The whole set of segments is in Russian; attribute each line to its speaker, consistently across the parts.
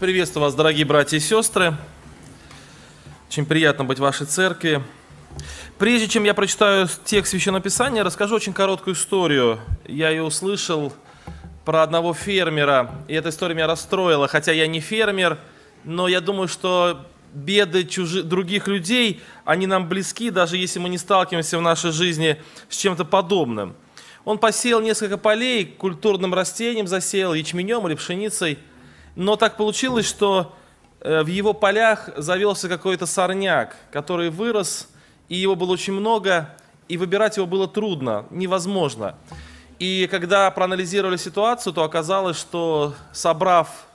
Speaker 1: Приветствую вас, дорогие братья и сестры. Очень приятно быть в вашей церкви. Прежде чем я прочитаю текст Священного Писания, расскажу очень короткую историю. Я ее услышал про одного фермера, и эта история меня расстроила, хотя я не фермер, но я думаю, что беды чужих, других людей, они нам близки, даже если мы не сталкиваемся в нашей жизни с чем-то подобным. Он посеял несколько полей, культурным растением засеял, ячменем или пшеницей – но так получилось, что э, в его полях завелся какой-то сорняк, который вырос, и его было очень много, и выбирать его было трудно, невозможно. И когда проанализировали ситуацию, то оказалось, что собрав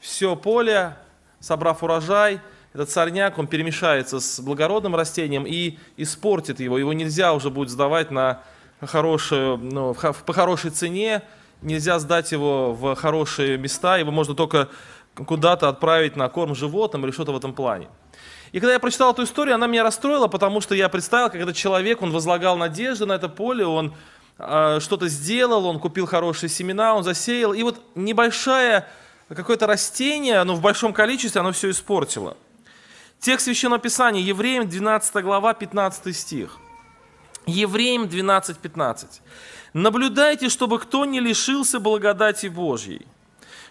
Speaker 1: все поле, собрав урожай, этот сорняк, он перемешается с благородным растением и испортит его. Его нельзя уже будет сдавать на хорошую, ну, по хорошей цене, нельзя сдать его в хорошие места, его можно только куда-то отправить на корм животным или что-то в этом плане. И когда я прочитал эту историю, она меня расстроила, потому что я представил, как этот человек, он возлагал надежды на это поле, он э, что-то сделал, он купил хорошие семена, он засеял. И вот небольшое какое-то растение, оно в большом количестве, оно все испортило. Текст Священного Писания, Евреям 12 глава, 15 стих – Евреям 12.15. «Наблюдайте, чтобы кто не лишился благодати Божьей,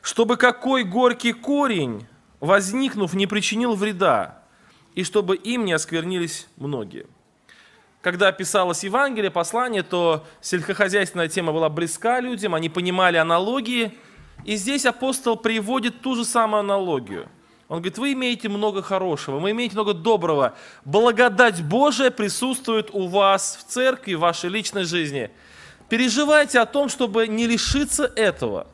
Speaker 1: чтобы какой горький корень, возникнув, не причинил вреда, и чтобы им не осквернились многие». Когда писалось Евангелие, послание, то сельскохозяйственная тема была близка людям, они понимали аналогии, и здесь апостол приводит ту же самую аналогию – он говорит, вы имеете много хорошего, вы имеете много доброго. Благодать Божия присутствует у вас в церкви, в вашей личной жизни. Переживайте о том, чтобы не лишиться этого.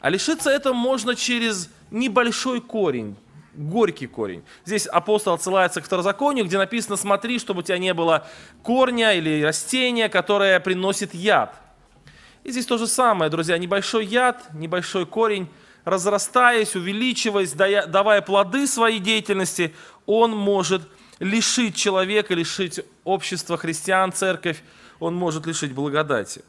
Speaker 1: А лишиться этого можно через небольшой корень, горький корень. Здесь апостол отсылается к второзаконию, где написано «смотри, чтобы у тебя не было корня или растения, которое приносит яд». И здесь то же самое, друзья, небольшой яд, небольшой корень – разрастаясь, увеличиваясь, давая плоды своей деятельности, он может лишить человека, лишить общества, христиан, церковь, он может лишить благодати.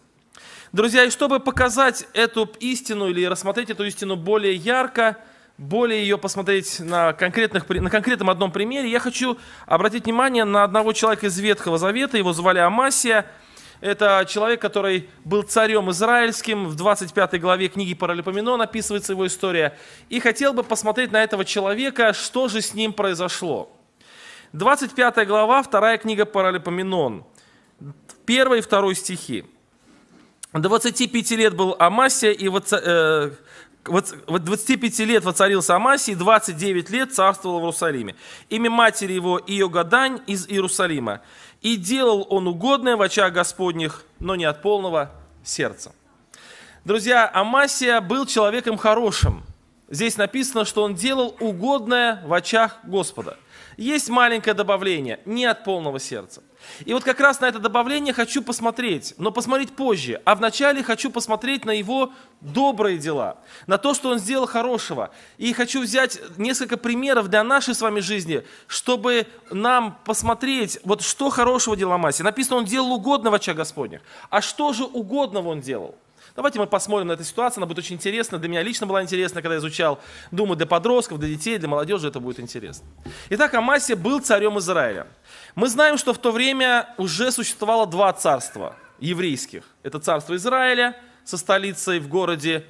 Speaker 1: Друзья, и чтобы показать эту истину или рассмотреть эту истину более ярко, более ее посмотреть на, конкретных, на конкретном одном примере, я хочу обратить внимание на одного человека из Ветхого Завета, его звали Амасия – это человек, который был царем израильским. В 25 главе книги Паралипоменон описывается его история. И хотел бы посмотреть на этого человека, что же с ним произошло. 25 глава, вторая книга Паралипоменон. Первый и второй стихи. 25 лет был Амасия, и э, вот, 25 лет воцарился Амасия и 29 лет царствовал в Иерусалиме. Имя матери его Иогадань из Иерусалима и делал он угодное в очах Господних, но не от полного сердца. Друзья, Амасия был человеком хорошим. Здесь написано, что он делал угодное в очах Господа. Есть маленькое добавление, не от полного сердца. И вот как раз на это добавление хочу посмотреть, но посмотреть позже. А вначале хочу посмотреть на его добрые дела, на то, что он сделал хорошего. И хочу взять несколько примеров для нашей с вами жизни, чтобы нам посмотреть, вот что хорошего делал Масии. Написано, он делал угодного ча Господня. А что же угодного он делал? Давайте мы посмотрим на эту ситуацию, она будет очень интересна. Для меня лично была интересна, когда я изучал. Думаю, для подростков, для детей, для молодежи это будет интересно. Итак, Амасия был царем Израиля. Мы знаем, что в то время уже существовало два царства еврейских. Это царство Израиля со столицей в городе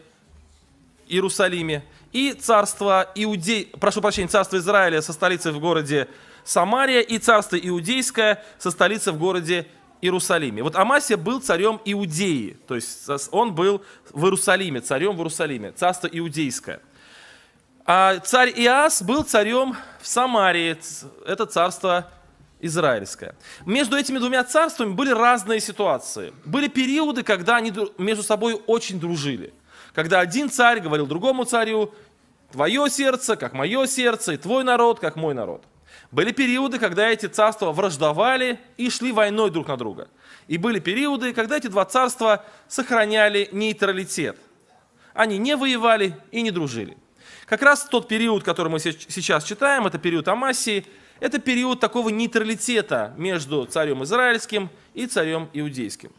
Speaker 1: Иерусалиме и царство Иудей, прошу прощения, царство Израиля со столицей в городе Самария и царство Иудейское со столицей в городе Иерусалиме. Вот Амасия был царем Иудеи, то есть он был в Иерусалиме, царем в Иерусалиме, царство Иудейское. А царь Иас был царем в Самарии, это царство израильское. Между этими двумя царствами были разные ситуации. Были периоды, когда они между собой очень дружили. Когда один царь говорил другому царю, твое сердце, как мое сердце, и твой народ, как мой народ. Были периоды, когда эти царства враждовали и шли войной друг на друга. И были периоды, когда эти два царства сохраняли нейтралитет. Они не воевали и не дружили. Как раз тот период, который мы сейчас читаем, это период Амасии – это период такого нейтралитета между царем израильским и царем иудейским.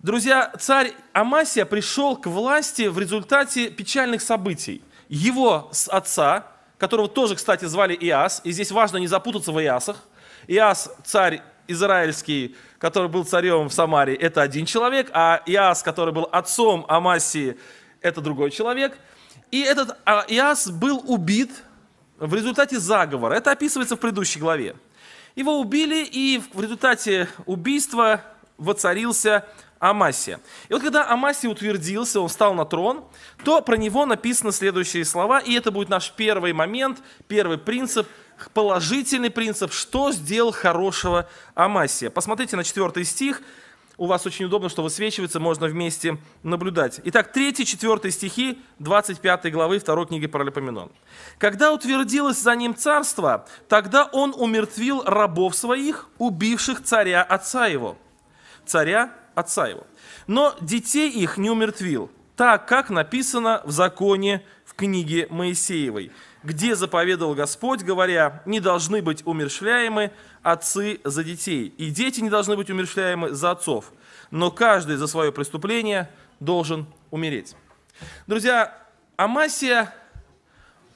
Speaker 1: Друзья, царь Амасия пришел к власти в результате печальных событий. Его с отца, которого тоже, кстати, звали Иас, и здесь важно не запутаться в Иасах. Иас, царь израильский, который был царем в Самаре, это один человек, а Иас, который был отцом Амасии, это другой человек. И этот а, Иас был убит в результате заговора. Это описывается в предыдущей главе. Его убили, и в результате убийства воцарился Амасия. И вот когда Амасия утвердился, он встал на трон, то про него написаны следующие слова, и это будет наш первый момент, первый принцип, положительный принцип, что сделал хорошего Амасия. Посмотрите на четвертый стих, у вас очень удобно, что высвечивается, можно вместе наблюдать. Итак, 3-4 стихи 25 главы 2 книги Паралипоменон. «Когда утвердилось за ним царство, тогда он умертвил рабов своих, убивших царя отца его». Царя отца его. «Но детей их не умертвил, так как написано в законе в книге Моисеевой где заповедовал Господь, говоря, не должны быть умершляемы отцы за детей, и дети не должны быть умершляемы за отцов, но каждый за свое преступление должен умереть. Друзья, Амасия,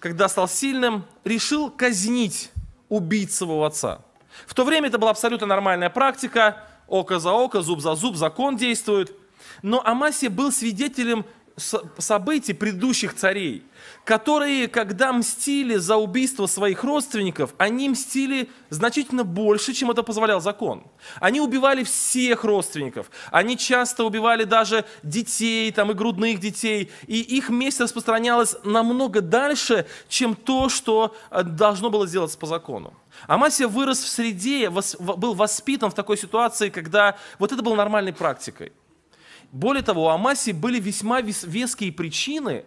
Speaker 1: когда стал сильным, решил казнить убить своего отца. В то время это была абсолютно нормальная практика, око за око, зуб за зуб, закон действует. Но Амасия был свидетелем событий предыдущих царей, которые, когда мстили за убийство своих родственников, они мстили значительно больше, чем это позволял закон. Они убивали всех родственников, они часто убивали даже детей, там, и грудных детей, и их месть распространялась намного дальше, чем то, что э, должно было сделаться по закону. Амасия вырос в среде, был воспитан в такой ситуации, когда вот это было нормальной практикой. Более того, у Амаси были весьма веские причины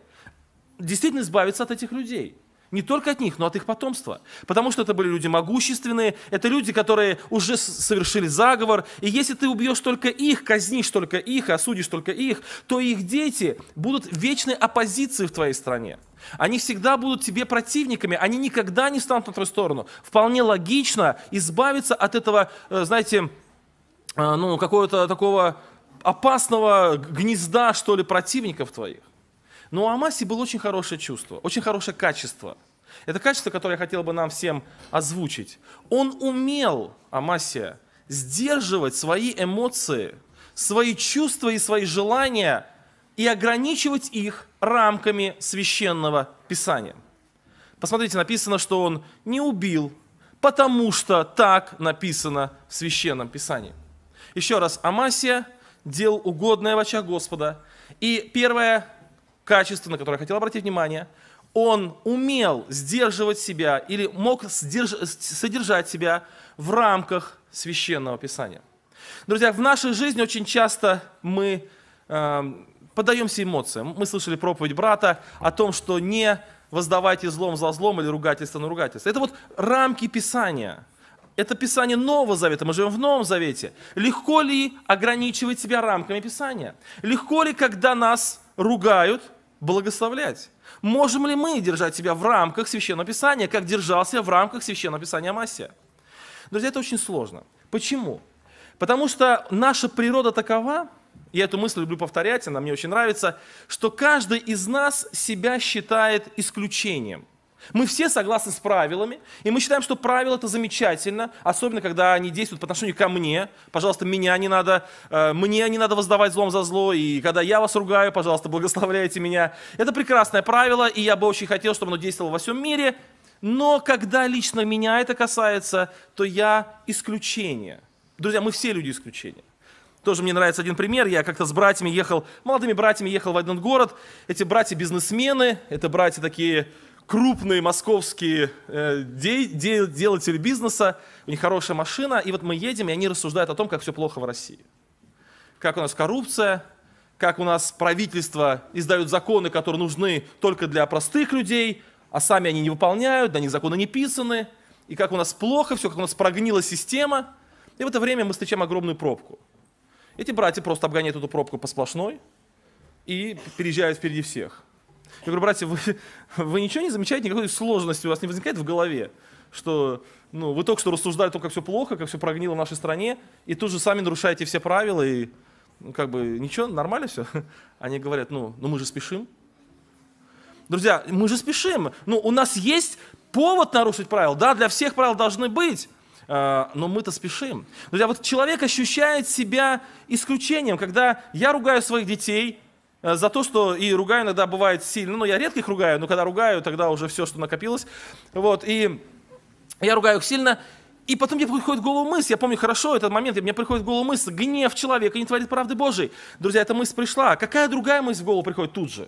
Speaker 1: действительно избавиться от этих людей. Не только от них, но от их потомства. Потому что это были люди могущественные, это люди, которые уже совершили заговор. И если ты убьешь только их, казнишь только их, осудишь только их, то их дети будут вечной оппозицией в твоей стране. Они всегда будут тебе противниками, они никогда не станут на твою сторону. Вполне логично избавиться от этого, э, знаете, э, ну, какого-то такого опасного гнезда, что ли, противников твоих. Но у Амаси было очень хорошее чувство, очень хорошее качество. Это качество, которое я хотел бы нам всем озвучить. Он умел, Амасия, сдерживать свои эмоции, свои чувства и свои желания и ограничивать их рамками священного писания. Посмотрите, написано, что он не убил, потому что так написано в священном писании. Еще раз, Амасия дел угодное в очах Господа. И первое качество, на которое я хотел обратить внимание, он умел сдерживать себя или мог сдерж... содержать себя в рамках священного писания. Друзья, в нашей жизни очень часто мы э, эм, подаемся эмоциям. Мы слышали проповедь брата о том, что не воздавайте злом за злом или ругательство на ругательство. Это вот рамки писания – это Писание Нового Завета, мы живем в Новом Завете. Легко ли ограничивать себя рамками Писания? Легко ли, когда нас ругают, благословлять? Можем ли мы держать себя в рамках Священного Писания, как держался в рамках Священного Писания Массия? Друзья, это очень сложно. Почему? Потому что наша природа такова, я эту мысль люблю повторять, она мне очень нравится, что каждый из нас себя считает исключением – мы все согласны с правилами, и мы считаем, что правила это замечательно, особенно когда они действуют по отношению ко мне. Пожалуйста, меня не надо, э, мне не надо воздавать злом за зло, и когда я вас ругаю, пожалуйста, благословляйте меня. Это прекрасное правило, и я бы очень хотел, чтобы оно действовало во всем мире. Но когда лично меня это касается, то я исключение. Друзья, мы все люди исключения. Тоже мне нравится один пример. Я как-то с братьями ехал, молодыми братьями ехал в один город. Эти братья бизнесмены, это братья такие крупные московские э, де, де, делатели бизнеса, у них хорошая машина, и вот мы едем, и они рассуждают о том, как все плохо в России. Как у нас коррупция, как у нас правительство издают законы, которые нужны только для простых людей, а сами они не выполняют, до них законы не писаны, и как у нас плохо все, как у нас прогнила система. И в это время мы встречаем огромную пробку. Эти братья просто обгоняют эту пробку по сплошной и переезжают впереди всех. Я говорю, братья, вы, вы ничего не замечаете, никакой сложности у вас не возникает в голове, что ну, вы только что рассуждали только как все плохо, как все прогнило в нашей стране, и тут же сами нарушаете все правила, и ну, как бы ничего, нормально все. Они говорят, ну, ну мы же спешим. Друзья, мы же спешим. Ну, у нас есть повод нарушить правила. Да, для всех правил должны быть э, но мы-то спешим. Друзья, вот человек ощущает себя исключением, когда я ругаю своих детей, Э, за то, что и ругаю иногда бывает сильно. Ну, я редко их ругаю, но когда ругаю, тогда уже все, что накопилось. Вот, и я ругаю их сильно. И потом мне приходит в голову мысль, я помню хорошо этот момент, мне приходит в голову мысль, гнев человека не творит правды Божией. Друзья, эта мысль пришла. А какая другая мысль в голову приходит тут же?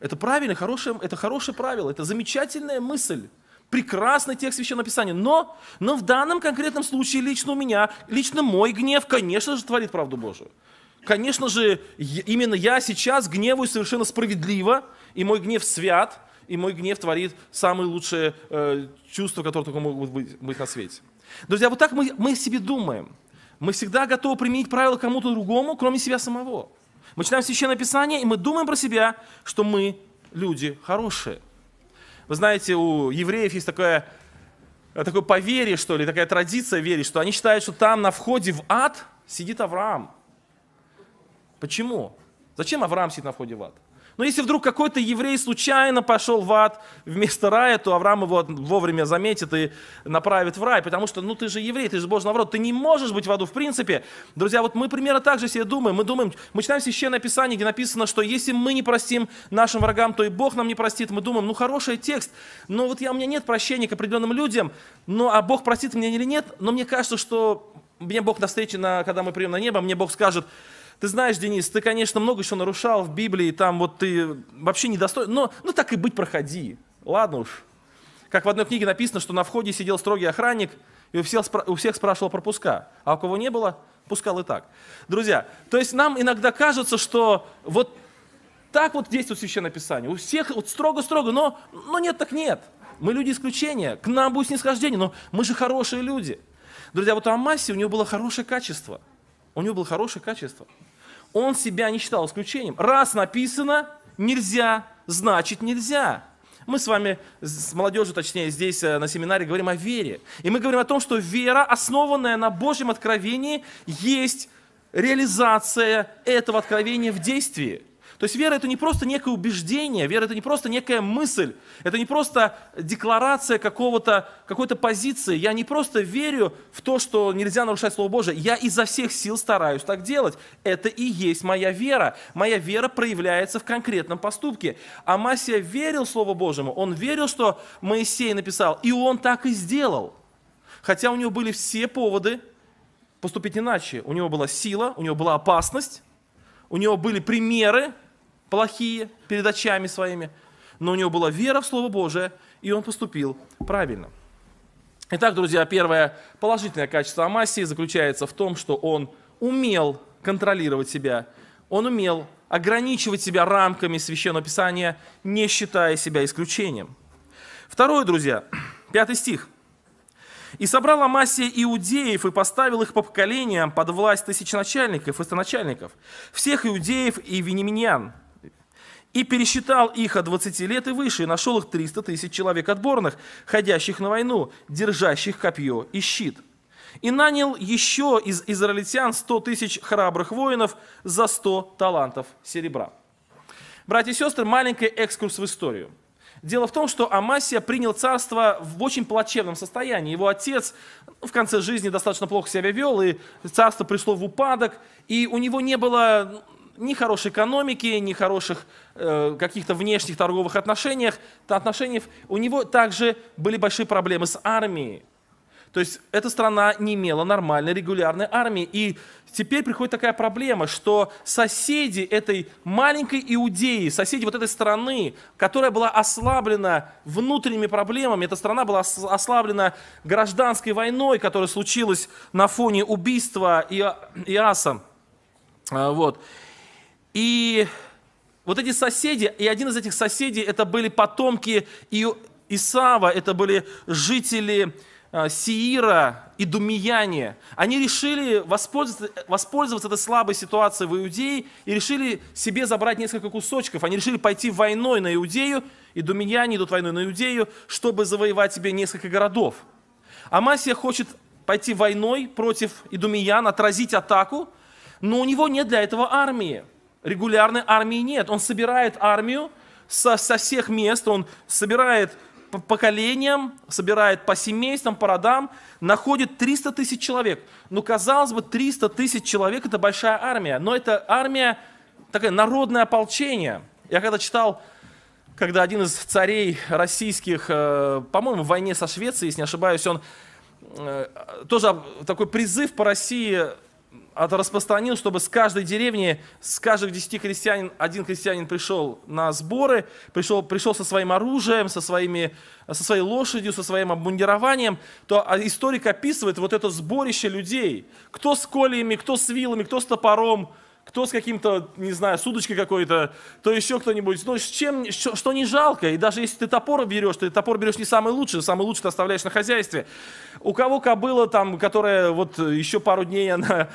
Speaker 1: Это правильно, хорошее, это хорошее правило, это замечательная мысль. Прекрасный текст Священного Писания. Но, но в данном конкретном случае лично у меня, лично мой гнев, конечно же, творит правду Божию конечно же, именно я сейчас гневаюсь совершенно справедливо, и мой гнев свят, и мой гнев творит самые лучшие э, чувства, которые только могут быть, быть на свете. Друзья, вот так мы, мы себе думаем. Мы всегда готовы применить правила кому-то другому, кроме себя самого. Мы читаем Священное Писание, и мы думаем про себя, что мы люди хорошие. Вы знаете, у евреев есть такое, э, такое поверье, что ли, такая традиция верить, что они считают, что там на входе в ад сидит Авраам. Почему? Зачем Авраам сидит на входе в ад? Но если вдруг какой-то еврей случайно пошел в ад вместо рая, то Авраам его вовремя заметит и направит в рай, потому что, ну, ты же еврей, ты же Божий народ, ты не можешь быть в аду в принципе. Друзья, вот мы примерно так же себе думаем, мы думаем, мы читаем Священное Писание, где написано, что если мы не простим нашим врагам, то и Бог нам не простит. Мы думаем, ну, хороший текст, но вот я, у меня нет прощения к определенным людям, ну, а Бог простит меня или нет, но мне кажется, что мне Бог на встрече, на, когда мы прием на небо, мне Бог скажет, ты знаешь, Денис, ты, конечно, много еще нарушал в Библии, там вот ты вообще недостоин, но ну так и быть, проходи. Ладно уж. Как в одной книге написано, что на входе сидел строгий охранник, и у всех, у всех спрашивал пропуска, а у кого не было, пускал и так. Друзья, то есть нам иногда кажется, что вот так вот действует Священное Писание. У всех вот строго-строго, но, но нет так нет. Мы люди исключения, к нам будет снисхождение, но мы же хорошие люди. Друзья, вот у Амаси у него было хорошее качество. У него было хорошее качество он себя не считал исключением. Раз написано нельзя, значит нельзя. Мы с вами, с молодежью, точнее, здесь э, на семинаре говорим о вере. И мы говорим о том, что вера, основанная на Божьем откровении, есть реализация этого откровения в действии. То есть вера – это не просто некое убеждение, вера – это не просто некая мысль, это не просто декларация какого-то, какой-то позиции. Я не просто верю в то, что нельзя нарушать Слово Божие, я изо всех сил стараюсь так делать. Это и есть моя вера. Моя вера проявляется в конкретном поступке. Амасия верил Слову Божьему, он верил, что Моисей написал, и он так и сделал. Хотя у него были все поводы поступить иначе. У него была сила, у него была опасность, у него были примеры, плохие перед очами своими, но у него была вера в Слово Божие, и он поступил правильно. Итак, друзья, первое положительное качество Амасии заключается в том, что он умел контролировать себя, он умел ограничивать себя рамками Священного Писания, не считая себя исключением. Второе, друзья, пятый стих. «И собрал Амасия иудеев и поставил их по поколениям под власть тысячначальников и стоначальников, всех иудеев и венеминьян, и пересчитал их от 20 лет и выше, и нашел их 300 тысяч человек отборных, ходящих на войну, держащих копье и щит. И нанял еще из израильтян 100 тысяч храбрых воинов за 100 талантов серебра. Братья и сестры, маленький экскурс в историю. Дело в том, что Амасия принял царство в очень плачевном состоянии. Его отец в конце жизни достаточно плохо себя вел, и царство пришло в упадок, и у него не было ни хорошей экономики, ни хороших э, каких-то внешних торговых отношениях, то отношений. У него также были большие проблемы с армией. То есть эта страна не имела нормальной регулярной армии. И теперь приходит такая проблема, что соседи этой маленькой Иудеи, соседи вот этой страны, которая была ослаблена внутренними проблемами, эта страна была ослаблена гражданской войной, которая случилась на фоне убийства Иаса. Э, вот. И вот эти соседи, и один из этих соседей, это были потомки Исава, это были жители э, Сиира и Думияне. Они решили воспользоваться, воспользоваться этой слабой ситуацией в Иудее и решили себе забрать несколько кусочков. Они решили пойти войной на Иудею, и Думияне идут войной на Иудею, чтобы завоевать себе несколько городов. Амасия хочет пойти войной против Идумиян, отразить атаку, но у него нет для этого армии. Регулярной армии нет. Он собирает армию со, со всех мест, он собирает по поколениям, собирает по семействам, по родам, находит 300 тысяч человек. Ну, казалось бы, 300 тысяч человек – это большая армия, но это армия, такое народное ополчение. Я когда читал, когда один из царей российских, э, по-моему, в войне со Швецией, если не ошибаюсь, он э, тоже такой призыв по России это распространил, чтобы с каждой деревни, с каждых десяти христианин, один христианин пришел на сборы, пришел, пришел со своим оружием, со, своими, со своей лошадью, со своим обмундированием, то а, историк описывает вот это сборище людей. Кто с колиями, кто с вилами, кто с топором, кто с каким-то, не знаю, с какой-то, то еще кто-нибудь. Ну, с чем, что, что не жалко. И даже если ты топор берешь, ты топор берешь не самый лучший, самый лучший ты оставляешь на хозяйстве. У кого кобыла там, которая вот еще пару дней она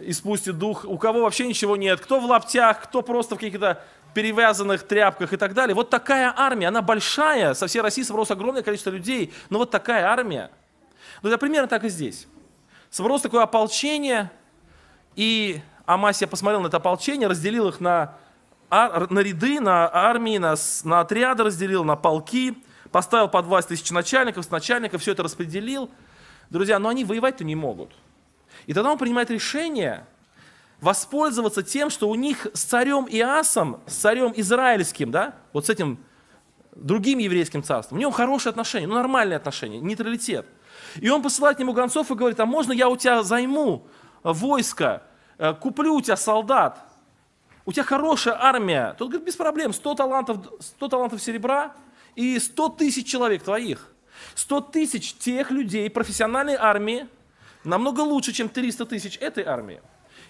Speaker 1: испустит дух, у кого вообще ничего нет, кто в лаптях, кто просто в каких-то перевязанных тряпках и так далее. Вот такая армия, она большая, со всей России собралось огромное количество людей, но вот такая армия. Ну, это примерно так и здесь. Собралось такое ополчение, и Амасия посмотрел на это ополчение, разделил их на, на ряды, на армии, на, на отряды разделил, на полки, поставил по 20 тысяч начальников, с начальников, все это распределил. Друзья, но они воевать-то не могут. И тогда он принимает решение воспользоваться тем, что у них с царем Иасом, с царем израильским, да, вот с этим другим еврейским царством, у него хорошие отношения, ну нормальные отношения, нейтралитет. И он посылает ему гонцов и говорит, а можно я у тебя займу э, войско, э, куплю у тебя солдат, у тебя хорошая армия. Тот говорит, без проблем, 100 талантов, 100 талантов серебра и 100 тысяч человек твоих. 100 тысяч тех людей, профессиональной армии, намного лучше, чем 300 тысяч этой армии.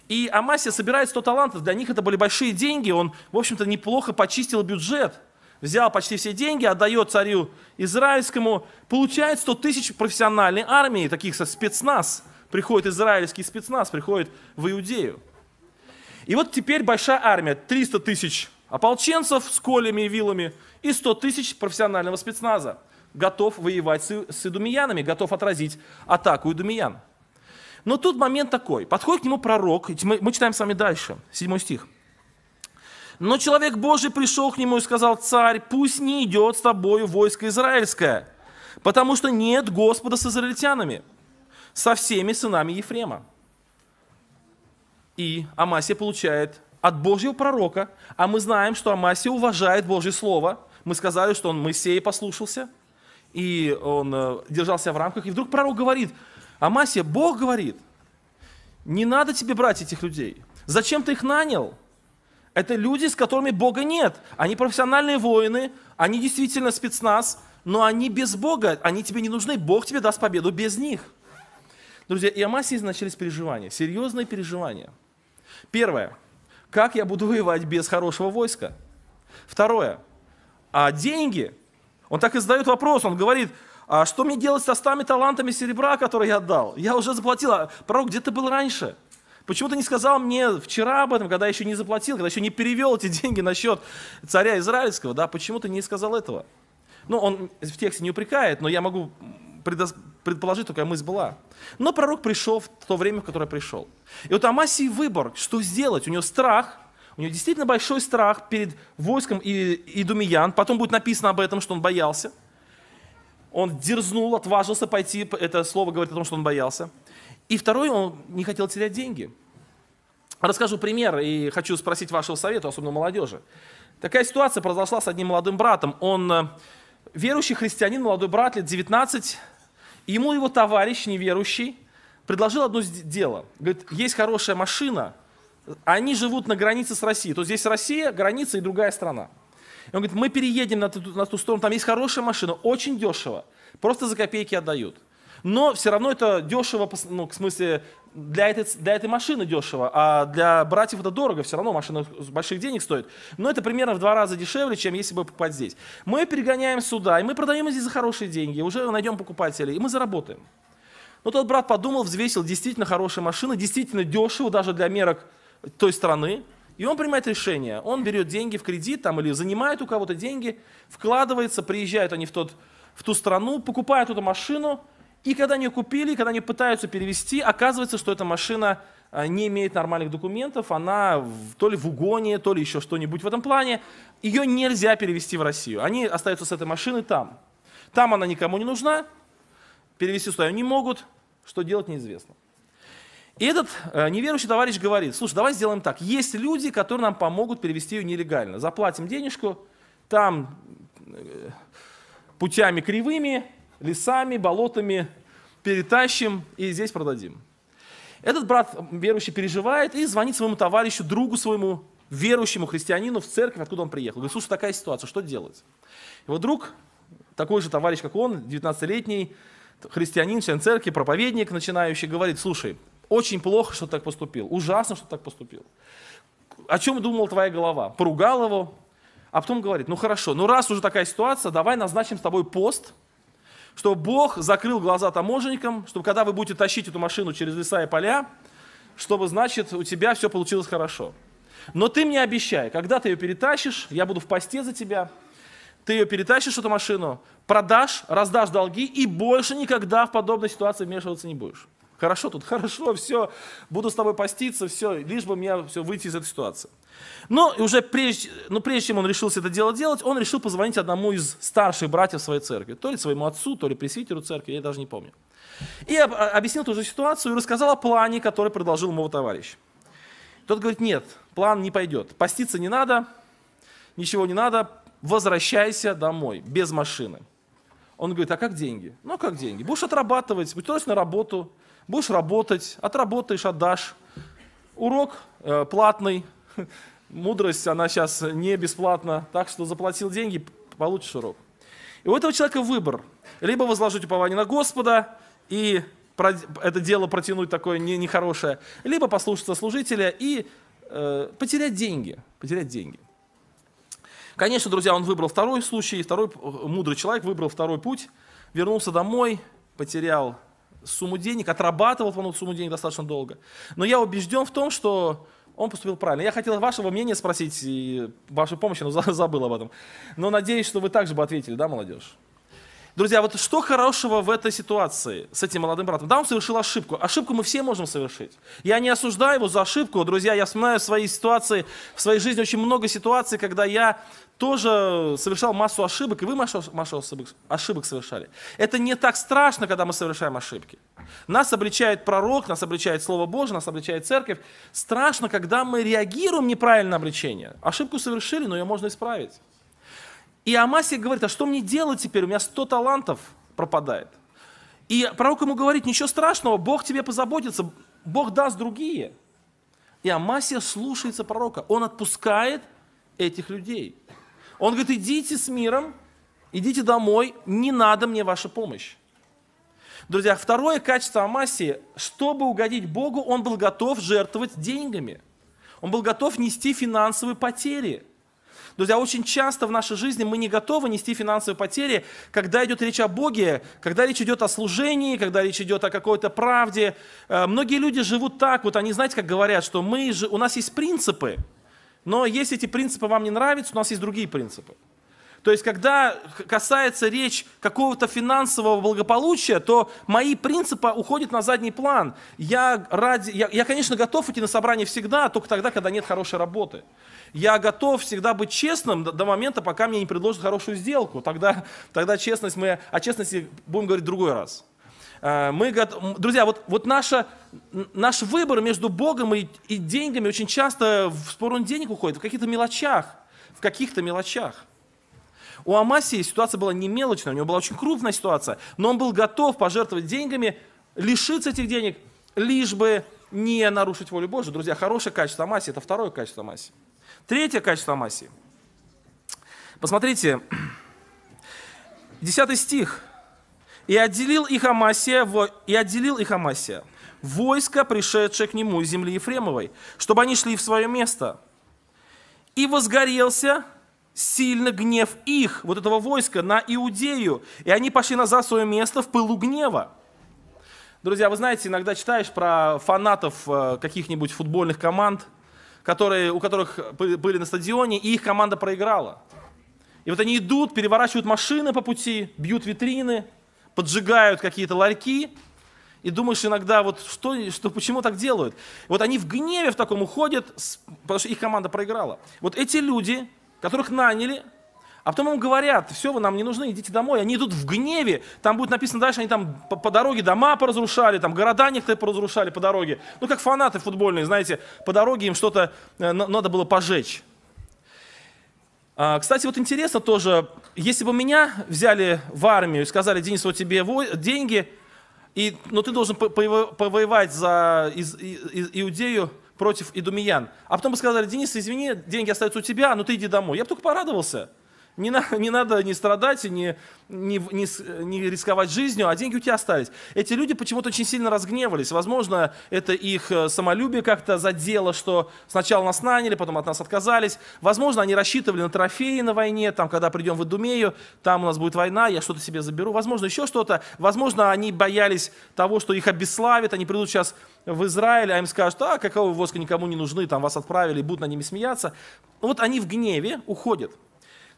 Speaker 1: И Амасия собирает 100 талантов, для них это были большие деньги, он, в общем-то, неплохо почистил бюджет, взял почти все деньги, отдает царю израильскому, получает 100 тысяч профессиональной армии, таких со спецназ, приходит израильский спецназ, приходит в Иудею. И вот теперь большая армия, 300 тысяч ополченцев с колями и вилами и 100 тысяч профессионального спецназа, готов воевать с идумиянами, готов отразить атаку идумиян. Но тут момент такой. Подходит к нему пророк, мы, читаем с вами дальше, седьмой стих. «Но человек Божий пришел к нему и сказал, «Царь, пусть не идет с тобою войско израильское, потому что нет Господа с израильтянами, со всеми сынами Ефрема». И Амасия получает от Божьего пророка, а мы знаем, что Амасия уважает Божье Слово. Мы сказали, что он Моисея послушался, и он э, держался в рамках. И вдруг пророк говорит – Амасия, Бог говорит, не надо тебе брать этих людей. Зачем ты их нанял? Это люди, с которыми Бога нет. Они профессиональные воины, они действительно спецназ, но они без Бога, они тебе не нужны. Бог тебе даст победу без них. Друзья, и Амасии начались переживания, серьезные переживания. Первое. Как я буду воевать без хорошего войска? Второе. А деньги? Он так и задает вопрос, он говорит, а что мне делать со стами талантами серебра, которые я отдал? Я уже заплатил. А пророк, где ты был раньше? Почему ты не сказал мне вчера об этом, когда я еще не заплатил, когда еще не перевел эти деньги на счет царя израильского? Да, почему ты не сказал этого? Ну, он в тексте не упрекает, но я могу предположить, какая мысль была. Но пророк пришел в то время, в которое пришел. И вот Амасий выбор, что сделать. У него страх, у него действительно большой страх перед войском и, и Думиян. Потом будет написано об этом, что он боялся. Он дерзнул, отважился пойти, это слово говорит о том, что он боялся. И второй, он не хотел терять деньги. Расскажу пример и хочу спросить вашего совета, особенно молодежи. Такая ситуация произошла с одним молодым братом. Он э, верующий христианин, молодой брат, лет 19. И ему его товарищ неверующий предложил одно дело. Говорит, есть хорошая машина, они живут на границе с Россией. То есть здесь Россия, граница и другая страна. И он говорит, мы переедем на ту, на ту сторону, там есть хорошая машина, очень дешево, просто за копейки отдают. Но все равно это дешево, ну, в смысле, для этой, для этой машины дешево, а для братьев это дорого, все равно машина больших денег стоит. Но это примерно в два раза дешевле, чем если бы покупать здесь. Мы перегоняем сюда, и мы продаем здесь за хорошие деньги, уже найдем покупателей, и мы заработаем. Но ну, тот брат подумал, взвесил, действительно хорошая машина, действительно дешево даже для мерок той страны. И он принимает решение. Он берет деньги в кредит там, или занимает у кого-то деньги, вкладывается, приезжают они в, тот, в ту страну, покупают эту машину, и когда они купили, когда они пытаются перевести, оказывается, что эта машина а, не имеет нормальных документов, она то ли в угоне, то ли еще что-нибудь в этом плане. Ее нельзя перевести в Россию. Они остаются с этой машиной там. Там она никому не нужна, перевести сюда не могут, что делать неизвестно. И этот э, неверующий товарищ говорит, слушай, давай сделаем так. Есть люди, которые нам помогут перевести ее нелегально. Заплатим денежку, там э, путями кривыми, лесами, болотами перетащим и здесь продадим. Этот брат верующий переживает и звонит своему товарищу, другу своему, верующему христианину в церковь, откуда он приехал. Говорит, слушай, такая ситуация, что делать? Его друг, такой же товарищ, как он, 19-летний, христианин, член церкви, проповедник начинающий, говорит, слушай, очень плохо, что так поступил. Ужасно, что так поступил. О чем думал твоя голова? Поругал его, а потом говорит, ну хорошо, ну раз уже такая ситуация, давай назначим с тобой пост, чтобы Бог закрыл глаза таможенникам, чтобы когда вы будете тащить эту машину через леса и поля, чтобы, значит, у тебя все получилось хорошо. Но ты мне обещай, когда ты ее перетащишь, я буду в посте за тебя, ты ее перетащишь, эту машину, продашь, раздашь долги и больше никогда в подобной ситуации вмешиваться не будешь. Хорошо тут, хорошо, все, буду с тобой поститься, все, лишь бы меня все выйти из этой ситуации. Но уже прежде, но ну, прежде чем он решился это дело делать, он решил позвонить одному из старших братьев своей церкви, то ли своему отцу, то ли пресвитеру церкви, я даже не помню. И а, объяснил ту же ситуацию и рассказал о плане, который предложил ему товарищ. Тот говорит, нет, план не пойдет, поститься не надо, ничего не надо, возвращайся домой, без машины. Он говорит, а как деньги? Ну, как деньги? Будешь отрабатывать, будешь на работу, будешь работать, отработаешь, отдашь. Урок э, платный, мудрость, она сейчас не бесплатна, так что заплатил деньги, получишь урок. И у этого человека выбор. Либо возложить упование на Господа и это дело протянуть такое не, нехорошее, либо послушаться служителя и э, потерять деньги. Потерять деньги. Конечно, друзья, он выбрал второй случай, второй э, мудрый человек выбрал второй путь, вернулся домой, потерял сумму денег, отрабатывал он эту сумму денег достаточно долго. Но я убежден в том, что он поступил правильно. Я хотел вашего мнения спросить и вашей помощи, но забыл об этом. Но надеюсь, что вы также бы ответили, да, молодежь? Друзья, вот что хорошего в этой ситуации с этим молодым братом? Да, он совершил ошибку. Ошибку мы все можем совершить. Я не осуждаю его за ошибку. Друзья, я вспоминаю своей ситуации, в своей жизни очень много ситуаций, когда я тоже совершал массу ошибок, и вы массу, массу ошибок, ошибок совершали. Это не так страшно, когда мы совершаем ошибки. Нас обличает пророк, нас обличает Слово Божие, нас обличает церковь. Страшно, когда мы реагируем неправильно на обличение. Ошибку совершили, но ее можно исправить. И Амасия говорит, а что мне делать теперь? У меня 100 талантов пропадает. И пророк ему говорит, ничего страшного, Бог тебе позаботится, Бог даст другие. И Амасия слушается пророка, он отпускает этих людей. Он говорит, идите с миром, идите домой, не надо мне ваша помощь. Друзья, второе качество Амасии, чтобы угодить Богу, он был готов жертвовать деньгами. Он был готов нести финансовые потери – Друзья, очень часто в нашей жизни мы не готовы нести финансовые потери, когда идет речь о Боге, когда речь идет о служении, когда речь идет о какой-то правде. Э, многие люди живут так, вот они, знаете, как говорят, что мы же, у нас есть принципы, но если эти принципы вам не нравятся, у нас есть другие принципы. То есть, когда касается речь какого-то финансового благополучия, то мои принципы уходят на задний план. Я, ради, я, я, конечно, готов идти на собрание всегда, только тогда, когда нет хорошей работы. Я готов всегда быть честным до, до момента, пока мне не предложат хорошую сделку. Тогда, тогда честность мы... О честности будем говорить в другой раз. Э, мы Друзья, вот, вот наша, наш выбор между Богом и, и деньгами очень часто в спор спору денег уходит, в каких-то мелочах. В каких-то мелочах. У Амасии ситуация была не мелочная, у него была очень крупная ситуация, но он был готов пожертвовать деньгами, лишиться этих денег, лишь бы не нарушить волю Божию. Друзья, хорошее качество Амасии – это второе качество Амасии. Третье качество Амасии. Посмотрите, 10 стих. «И отделил их Амасия, и отделил их Амасия, войско, пришедшее к нему из земли Ефремовой, чтобы они шли в свое место. И возгорелся сильно гнев их, вот этого войска, на Иудею, и они пошли назад в свое место в пылу гнева». Друзья, вы знаете, иногда читаешь про фанатов э, каких-нибудь футбольных команд – которые, у которых были на стадионе, и их команда проиграла. И вот они идут, переворачивают машины по пути, бьют витрины, поджигают какие-то ларьки. И думаешь иногда, вот что, что, почему так делают? Вот они в гневе в таком уходят, потому что их команда проиграла. Вот эти люди, которых наняли, а потом ему говорят, все, вы нам не нужны, идите домой. Они идут в гневе. Там будет написано дальше, они там по, по дороге дома поразрушали, там города некоторые поразрушали по дороге. Ну, как фанаты футбольные, знаете, по дороге им что-то э, надо было пожечь. А, кстати, вот интересно тоже, если бы меня взяли в армию и сказали, Денис, вот тебе деньги, и, но ты должен повоевать за из, из, Иудею, против идумиян. А потом бы сказали, Денис, извини, деньги остаются у тебя, но ты иди домой. Я бы только порадовался. Не, на, не надо не страдать и не, не, не, не рисковать жизнью, а деньги у тебя остались. Эти люди почему-то очень сильно разгневались. Возможно, это их э, самолюбие как-то задело, что сначала нас наняли, потом от нас отказались. Возможно, они рассчитывали на трофеи на войне, там, когда придем в Идумею, там у нас будет война, я что-то себе заберу. Возможно, еще что-то. Возможно, они боялись того, что их обесславят, они придут сейчас в Израиль, а им скажут, а, какого вы воска никому не нужны, там вас отправили, будут на ними смеяться. Ну вот они в гневе уходят.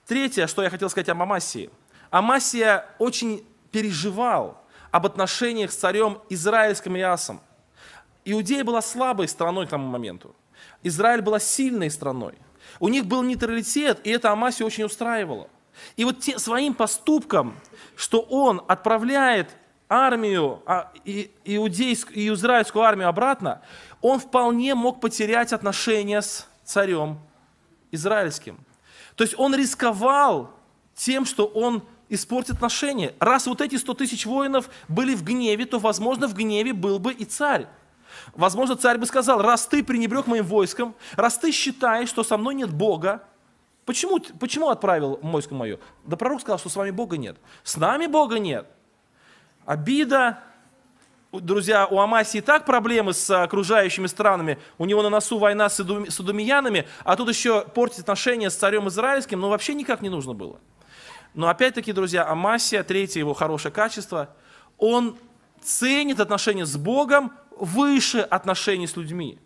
Speaker 1: Третье, что я хотел сказать о Амасии. Амасия очень переживал об отношениях с царем Израильским Иасом. Иудея была слабой страной к тому моменту. Израиль была сильной страной. У них был нейтралитет, и это Амасию очень устраивало. И вот те, своим поступком, что он отправляет армию, а, и, иудейскую, и израильскую армию обратно, он вполне мог потерять отношения с царем израильским. То есть он рисковал тем, что он испортит отношения. Раз вот эти 100 тысяч воинов были в гневе, то, возможно, в гневе был бы и царь. Возможно, царь бы сказал, раз ты пренебрег моим войском, раз ты считаешь, что со мной нет Бога, почему, почему отправил войско мое? Да пророк сказал, что с вами Бога нет. С нами Бога нет. Обида, друзья, у Амаси и так проблемы с а, окружающими странами, у него на носу война с, идум, а тут еще портить отношения с царем израильским, ну вообще никак не нужно было. Но опять-таки, друзья, Амасия, третье его хорошее качество, он ценит отношения с Богом выше отношений с людьми.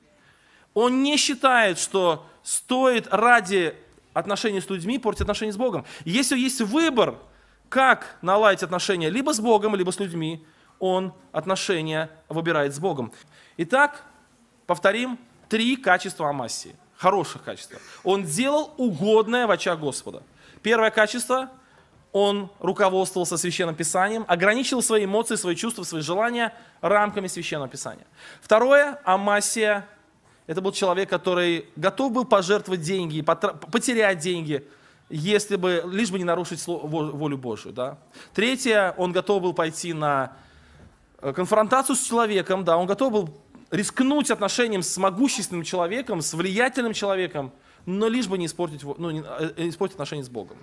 Speaker 1: Он не считает, что стоит ради отношений с людьми портить отношения с Богом. Если есть выбор, как наладить отношения либо с Богом, либо с людьми – он отношения выбирает с Богом. Итак, повторим, три качества Амасии, хороших качества. Он делал угодное в очах Господа. Первое качество – он руководствовался Священным Писанием, ограничил свои эмоции, свои чувства, свои желания рамками Священного Писания. Второе – Амасия – это был человек, который готов был пожертвовать деньги, потерять деньги, если бы, лишь бы не нарушить волю Божию. Да? Третье – он готов был пойти на Э, конфронтацию с человеком, да, он готов был рискнуть отношением с могущественным человеком, с влиятельным человеком, но лишь бы не испортить, ну, э, э, не, испортить отношения с Богом.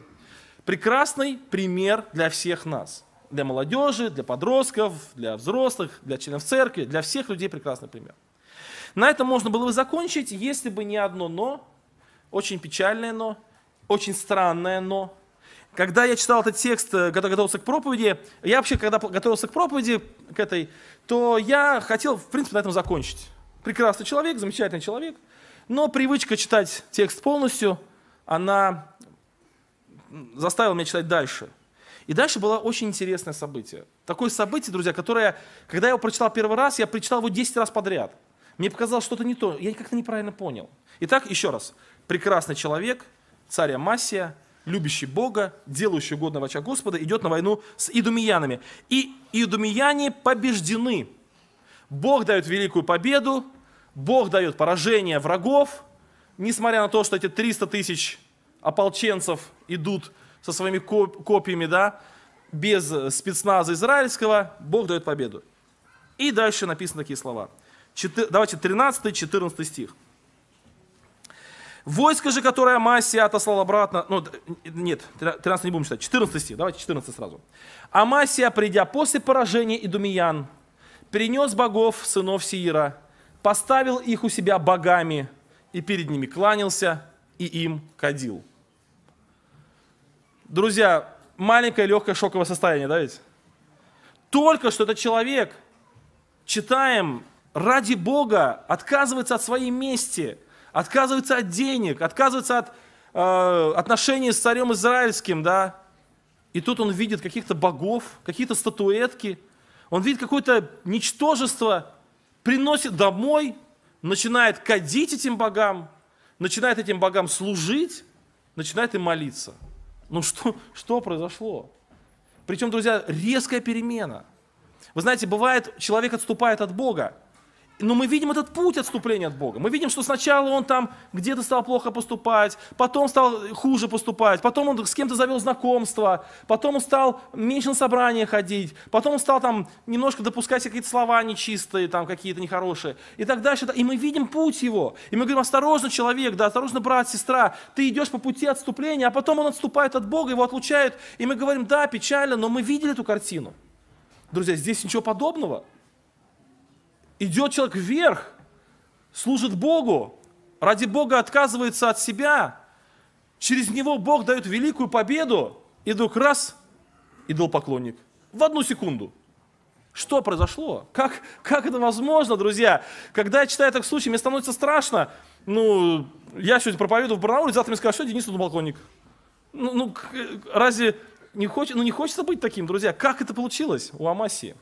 Speaker 1: Прекрасный пример для всех нас. Для молодежи, для подростков, для взрослых, для членов церкви, для всех людей прекрасный пример. На этом можно было бы закончить, если бы не одно «но», очень печальное «но», очень странное «но», когда я читал этот текст, когда э, готовился к проповеди, я вообще, когда готовился к проповеди, к этой, то я хотел, в принципе, на этом закончить. Прекрасный человек, замечательный человек, но привычка читать текст полностью, она заставила меня читать дальше. И дальше было очень интересное событие. Такое событие, друзья, которое, когда я его прочитал первый раз, я прочитал его 10 раз подряд. Мне показалось что-то не то, я как-то неправильно понял. Итак, еще раз. Прекрасный человек, царь Амасия, любящий Бога, делающий угодно очах Господа, идет на войну с идумиянами. И идумияне побеждены. Бог дает великую победу, Бог дает поражение врагов, несмотря на то, что эти 300 тысяч ополченцев идут со своими копьями, да, без спецназа израильского, Бог дает победу. И дальше написаны такие слова. Давайте 13-14 стих. Войско же, которое Амасия отослал обратно... Ну, нет, 13 не будем читать, 14 стих, давайте 14 сразу. Амасия, придя после поражения Идумиян, принес богов сынов Сиира, поставил их у себя богами, и перед ними кланялся, и им кадил. Друзья, маленькое легкое шоковое состояние, да ведь? Только что этот человек, читаем, ради Бога отказывается от своей мести – отказывается от денег, отказывается от э, отношений с царем израильским, да. И тут он видит каких-то богов, какие-то статуэтки, он видит какое-то ничтожество, приносит домой, начинает кадить этим богам, начинает этим богам служить, начинает им молиться. Ну что, что произошло? Причем, друзья, резкая перемена. Вы знаете, бывает, человек отступает от Бога, но мы видим этот путь отступления от Бога. Мы видим, что сначала он там где-то стал плохо поступать, потом стал хуже поступать, потом он с кем-то завел знакомство, потом он стал меньше на собрания ходить, потом он стал там немножко допускать какие-то слова нечистые, там какие-то нехорошие и так дальше. И мы видим путь его. И мы говорим, осторожно, человек, да, осторожно, брат, сестра, ты идешь по пути отступления, а потом он отступает от Бога, его отлучают. И мы говорим, да, печально, но мы видели эту картину. Друзья, здесь ничего подобного – Идет человек вверх, служит Богу, ради Бога отказывается от себя. Через него Бог дает великую победу. И вдруг раз, поклонник. В одну секунду. Что произошло? Как, как это возможно, друзья? Когда я читаю так случай, мне становится страшно. Ну, я сегодня проповедую в Барнауле, завтра мне скажут, что Денис идолпоклонник. Ну, ну э, разве не, хочет, ну, не хочется быть таким, друзья? Как это получилось у Амасии?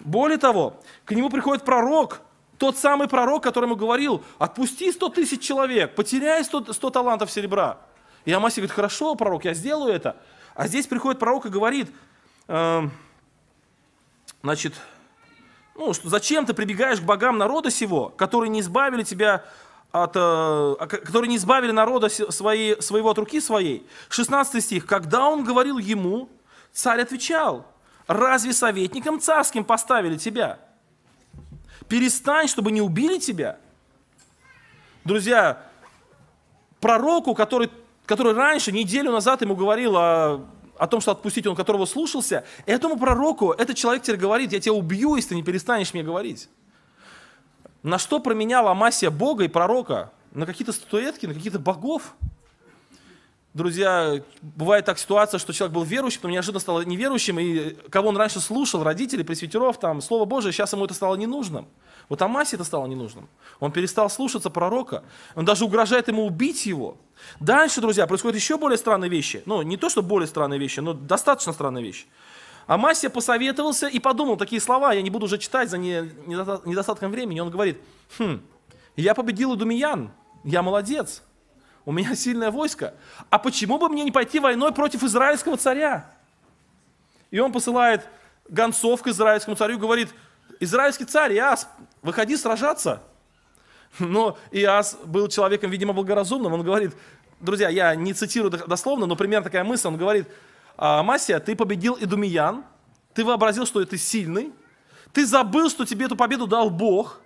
Speaker 1: Более того, к нему приходит пророк, тот самый пророк, которому говорил, отпусти 100 тысяч человек, потеряй 100, 100 талантов серебра. И Амасий говорит, хорошо, пророк, я сделаю это. А здесь приходит пророк и говорит, э, значит, ну, что, зачем ты прибегаешь к богам народа сего, которые не избавили тебя от, э, а, которые не избавили народа свои, своего от руки своей. 16 стих. Когда он говорил ему, царь отвечал, разве советником царским поставили тебя? Перестань, чтобы не убили тебя. Друзья, пророку, который, который раньше, неделю назад ему говорил о, о том, что отпустить он которого слушался, этому пророку этот человек теперь говорит, я тебя убью, если ты не перестанешь мне говорить. На что променяла Амасия Бога и пророка? На какие-то статуэтки, на каких-то богов – друзья, бывает так ситуация, что человек был верующим, потом неожиданно стал неверующим, и кого он раньше слушал, родители, пресвитеров, там, Слово Божие, сейчас ему это стало ненужным. Вот Амасе это стало ненужным. Он перестал слушаться пророка. Он даже угрожает ему убить его. Дальше, друзья, происходят еще более странные вещи. Ну, не то, что более странные вещи, но достаточно странные вещи. Амасия посоветовался и подумал такие слова, я не буду уже читать за недостатком времени. Он говорит, хм, я победил Идумиян, я молодец у меня сильное войско, а почему бы мне не пойти войной против израильского царя? И он посылает гонцов к израильскому царю, говорит, израильский царь, Иас, выходи сражаться. Но Иас был человеком, видимо, благоразумным, он говорит, друзья, я не цитирую дословно, но примерно такая мысль, он говорит, «А, Масия, ты победил Идумиян, ты вообразил, что ты сильный, ты забыл, что тебе эту победу дал Бог –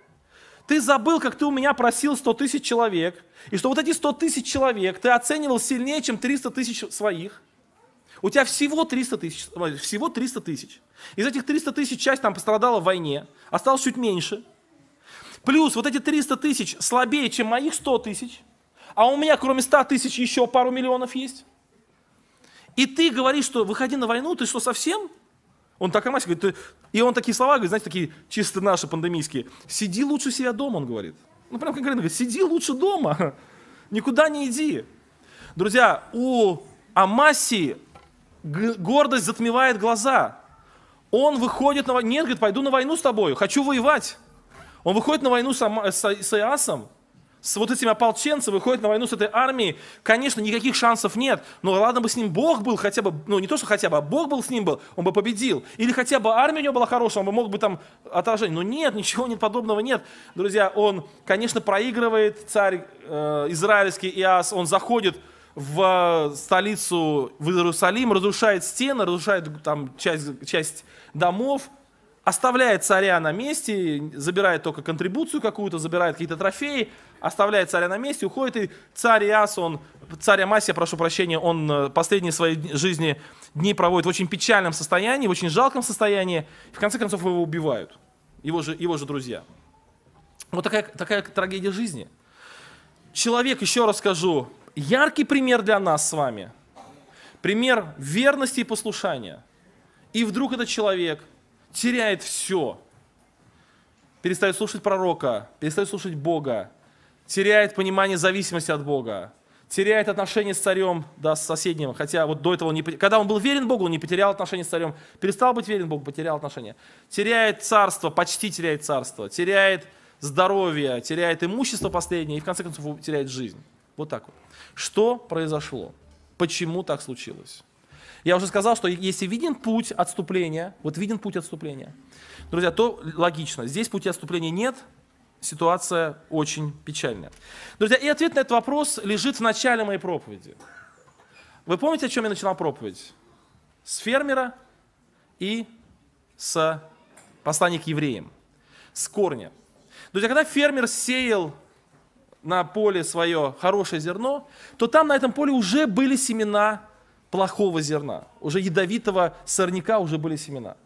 Speaker 1: ты забыл, как ты у меня просил 100 тысяч человек, и что вот эти 100 тысяч человек ты оценивал сильнее, чем 300 тысяч своих. У тебя всего 300 тысяч, всего 300 тысяч. Из этих 300 тысяч часть там пострадала в войне, осталось чуть меньше. Плюс вот эти 300 тысяч слабее, чем моих 100 тысяч, а у меня кроме 100 тысяч еще пару миллионов есть. И ты говоришь, что выходи на войну, ты что, совсем? Он так и мать говорит, и он такие слова говорит, знаете, такие чисто наши пандемийские. Сиди лучше себя дома, он говорит. Ну, прям конкретно говорит, сиди лучше дома, никуда не иди. Друзья, у Амасии гордость затмевает глаза. Он выходит на войну, нет, говорит, пойду на войну с тобой, хочу воевать. Он выходит на войну с, Ама... с Иасом, с вот этими ополченцами выходит на войну с этой армией, конечно, никаких шансов нет. Но ну, а ладно бы с ним Бог был хотя бы, ну не то, что хотя бы, а Бог был с ним был, он бы победил. Или хотя бы армия у него была хорошая, он бы мог бы там отражение. Но нет, ничего нет подобного нет. Друзья, он, конечно, проигрывает царь э, израильский Иас, он заходит в столицу, в Иерусалим, разрушает стены, разрушает там часть, часть домов, оставляет царя на месте, забирает только контрибуцию какую-то, забирает какие-то трофеи, оставляет царя на месте, уходит, и царь Иас, он, царь Амасия, прошу прощения, он э, последние свои жизни дни проводит в очень печальном состоянии, в очень жалком состоянии, в конце концов его убивают, его же, его же друзья. Вот такая, такая трагедия жизни. Человек, еще раз скажу, яркий пример для нас с вами, пример верности и послушания. И вдруг этот человек теряет все, перестает слушать пророка, перестает слушать Бога, теряет понимание зависимости от Бога, теряет отношения с царем, да, с соседним, хотя вот до этого, он не, когда он был верен Богу, он не потерял отношения с царем, перестал быть верен Богу, потерял отношения. Теряет царство, почти теряет царство, теряет здоровье, теряет имущество последнее и в конце концов теряет жизнь. Вот так вот. Что произошло? Почему так случилось? Я уже сказал, что если виден путь отступления, вот виден путь отступления, друзья, то логично, здесь пути отступления нет – ситуация очень печальная. Друзья, и ответ на этот вопрос лежит в начале моей проповеди. Вы помните, о чем я начинал проповедь? С фермера и с послания к евреям, с корня. Друзья, когда фермер сеял на поле свое хорошее зерно, то там на этом поле уже были семена плохого зерна, уже ядовитого сорняка уже были семена.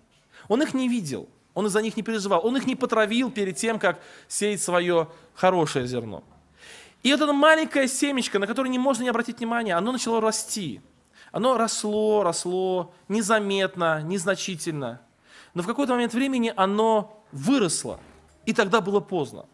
Speaker 1: Он их не видел – он из-за них не переживал. Он их не потравил перед тем, как сеять свое хорошее зерно. И вот это маленькое семечко, на которое не можно не обратить внимания, оно начало расти. Оно росло, росло, незаметно, незначительно. Но в какой-то момент времени оно выросло, и тогда было поздно.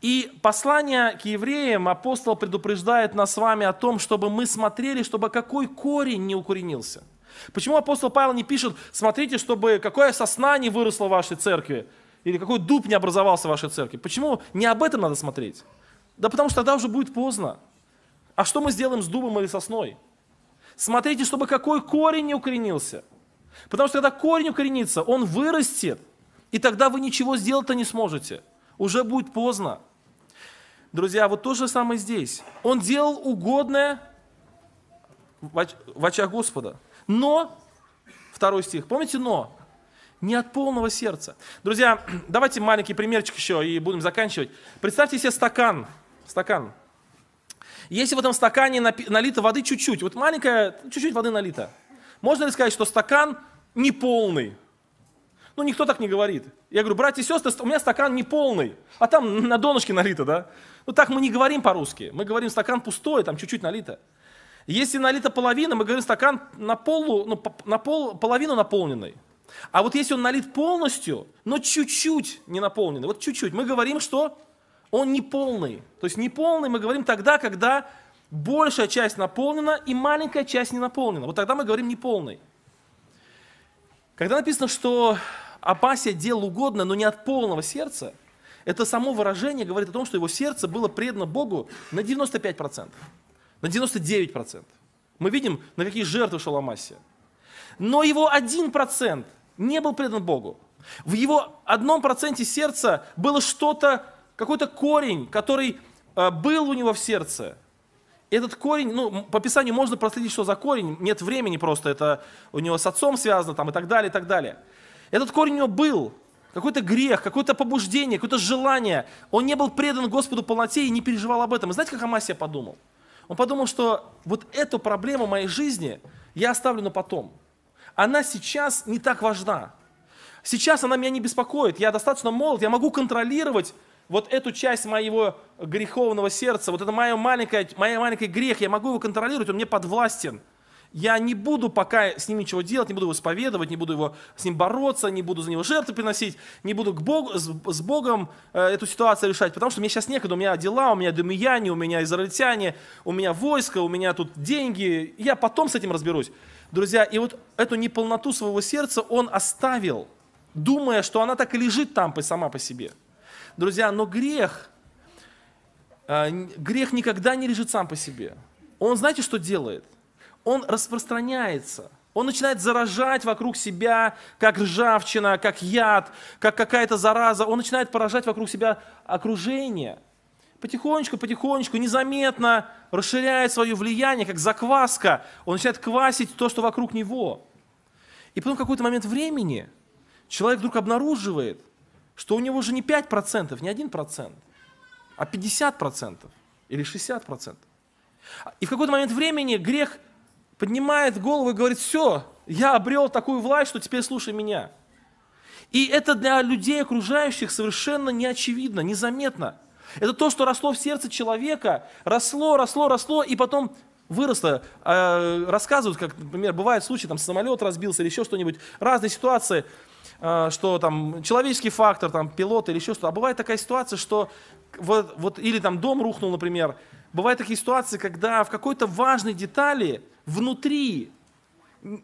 Speaker 1: И послание к евреям апостол предупреждает нас с вами о том, чтобы мы смотрели, чтобы какой корень не укоренился – Почему апостол Павел не пишет, смотрите, чтобы какое сосна не выросла в вашей церкви, или какой дуб не образовался в вашей церкви? Почему не об этом надо смотреть? Да потому что тогда уже будет поздно. А что мы сделаем с дубом или сосной? Смотрите, чтобы какой корень не укоренился. Потому что когда корень укоренится, он вырастет, и тогда вы ничего сделать-то не сможете. Уже будет поздно. Друзья, вот то же самое здесь. Он делал угодное в очах Господа. Но, второй стих, помните «но»? Не от полного сердца. Друзья, давайте маленький примерчик еще и будем заканчивать. Представьте себе стакан. Стакан. Если в этом стакане налито воды чуть-чуть, вот маленькая, чуть-чуть воды налито, можно ли сказать, что стакан не полный? Ну, никто так не говорит. Я говорю, братья и сестры, у меня стакан не полный, а там на донышке налито, да? Ну, так мы не говорим по-русски. Мы говорим, стакан пустой, там чуть-чуть налито. Если налита половина, мы говорим стакан на, полу, ну, на пол, половину наполненный. А вот если он налит полностью, но чуть-чуть не наполненный, вот чуть-чуть, мы говорим, что он не полный. То есть не полный мы говорим тогда, когда большая часть наполнена и маленькая часть не наполнена. Вот тогда мы говорим не полный. Когда написано, что Апасия дел угодно, но не от полного сердца, это само выражение говорит о том, что его сердце было предано Богу на 95% на 99%. Мы видим, на какие жертвы шел Амасия. Но его 1% не был предан Богу. В его одном проценте сердца было что-то, какой-то корень, который э, был у него в сердце. Этот корень, ну, по Писанию можно проследить, что за корень, нет времени просто, это у него с отцом связано там и так далее, и так далее. Этот корень у него был, какой-то грех, какое-то побуждение, какое-то желание. Он не был предан Господу полноте и не переживал об этом. И знаете, как Амасия подумал? Он подумал, что вот эту проблему моей жизни я оставлю на потом. Она сейчас не так важна. Сейчас она меня не беспокоит. Я достаточно молод, я могу контролировать вот эту часть моего греховного сердца, вот это мое маленькое, моя маленький грех, я могу его контролировать, он мне подвластен. Я не буду пока с ним ничего делать, не буду его исповедовать, не буду его с ним бороться, не буду за него жертвы приносить, не буду к Богу, с, с Богом э, эту ситуацию решать, потому что мне сейчас некогда, у меня дела, у меня домияне, у меня израильтяне, у меня войско, у меня тут деньги, я потом с этим разберусь. Друзья, и вот эту неполноту своего сердца он оставил, думая, что она так и лежит там сама по себе. Друзья, но грех, э, грех никогда не лежит сам по себе. Он знаете, что делает – он распространяется. Он начинает заражать вокруг себя, как ржавчина, как яд, как какая-то зараза. Он начинает поражать вокруг себя окружение. Потихонечку, потихонечку, незаметно расширяет свое влияние, как закваска. Он начинает квасить то, что вокруг него. И потом в какой-то момент времени человек вдруг обнаруживает, что у него уже не 5%, не 1%, а 50% или 60%. И в какой-то момент времени грех – поднимает голову и говорит, все, я обрел такую власть, что теперь слушай меня. И это для людей окружающих совершенно не очевидно, незаметно. Это то, что росло в сердце человека, росло, росло, росло, и потом выросло. А, рассказывают, как, например, бывают случаи, там самолет разбился или еще что-нибудь, разные ситуации, а, что там человеческий фактор, там пилот или еще что-то. А бывает такая ситуация, что вот, вот или там дом рухнул, например, бывают такие ситуации, когда в какой-то важной детали внутри э,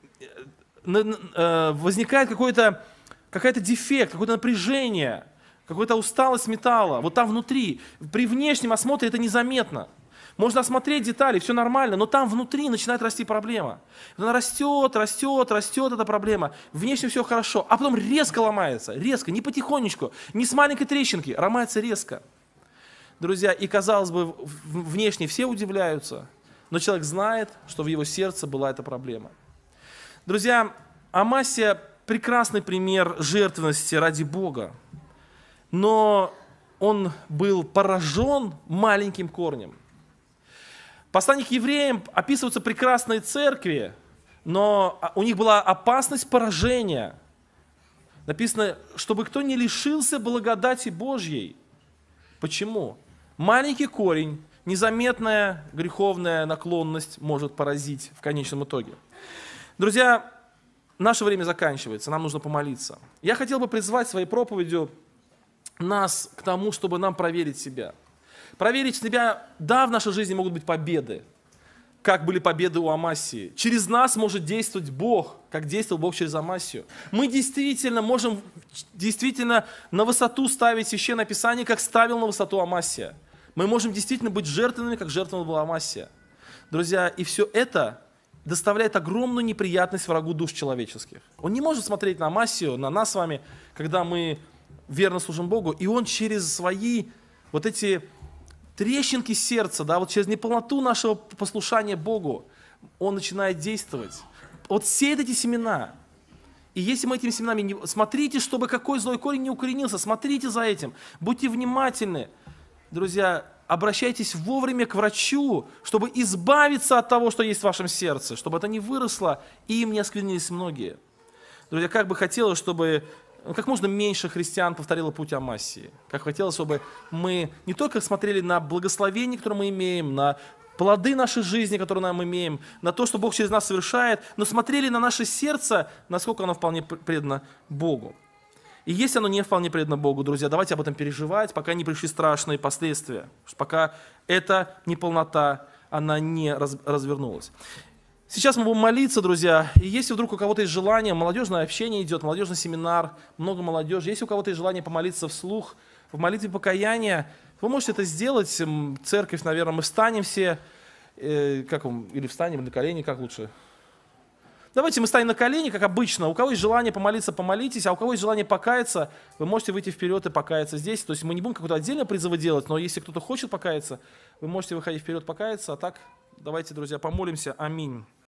Speaker 1: э, возникает какой-то какой то дефект, какое-то напряжение, какая-то усталость металла, вот там внутри. При внешнем осмотре это незаметно. Можно осмотреть детали, все нормально, но там внутри начинает расти проблема. Она растет, растет, растет эта проблема. Внешне все хорошо, а потом резко ломается, резко, не потихонечку, не с маленькой трещинки, ломается резко друзья, и казалось бы, внешне все удивляются, но человек знает, что в его сердце была эта проблема. Друзья, Амасия прекрасный пример жертвенности ради Бога, но он был поражен маленьким корнем. Послание к евреям описываются прекрасные церкви, но а, у них была опасность поражения. Написано, чтобы кто не лишился благодати Божьей. Почему? Маленький корень, незаметная греховная наклонность может поразить в конечном итоге. Друзья, наше время заканчивается, нам нужно помолиться. Я хотел бы призвать своей проповедью нас к тому, чтобы нам проверить себя. Проверить себя, да, в нашей жизни могут быть победы, как были победы у Амасии. Через нас может действовать Бог, как действовал Бог через Амасию. Мы действительно можем действительно на высоту ставить Священное Писание, как ставил на высоту Амасия – мы можем действительно быть жертвами, как жертва была Амасия. Друзья, и все это доставляет огромную неприятность врагу душ человеческих. Он не может смотреть на Амасию, на нас с вами, когда мы верно служим Богу, и он через свои вот эти трещинки сердца, да, вот через неполноту нашего послушания Богу, он начинает действовать. Вот все эти семена. И если мы этими семенами не... Смотрите, чтобы какой злой корень не укоренился. Смотрите за этим. Будьте внимательны друзья, обращайтесь вовремя к врачу, чтобы избавиться от того, что есть в вашем сердце, чтобы это не выросло, и им не осквернились многие. Друзья, как бы хотелось, чтобы ну, как можно меньше христиан повторило путь Амасии. Как хотелось, чтобы мы не только смотрели на благословение, которое мы имеем, на плоды нашей жизни, которые нам имеем, на то, что Бог через нас совершает, но смотрели на наше сердце, насколько оно вполне предано Богу. И если оно не вполне предано Богу, друзья, давайте об этом переживать, пока не пришли страшные последствия, пока эта неполнота, она не раз, развернулась. Сейчас мы будем молиться, друзья, и если вдруг у кого-то есть желание, молодежное общение идет, молодежный семинар, много молодежи, если у кого-то есть желание помолиться вслух, в молитве покаяния, вы можете это сделать, церковь, наверное, мы встанем все, э, как, или встанем на колени, как лучше – Давайте мы станем на колени, как обычно. У кого есть желание помолиться, помолитесь, а у кого есть желание покаяться, вы можете выйти вперед и покаяться здесь. То есть мы не будем какое-то отдельное призывы делать, но если кто-то хочет покаяться, вы можете выходить вперед покаяться. А так, давайте, друзья, помолимся. Аминь.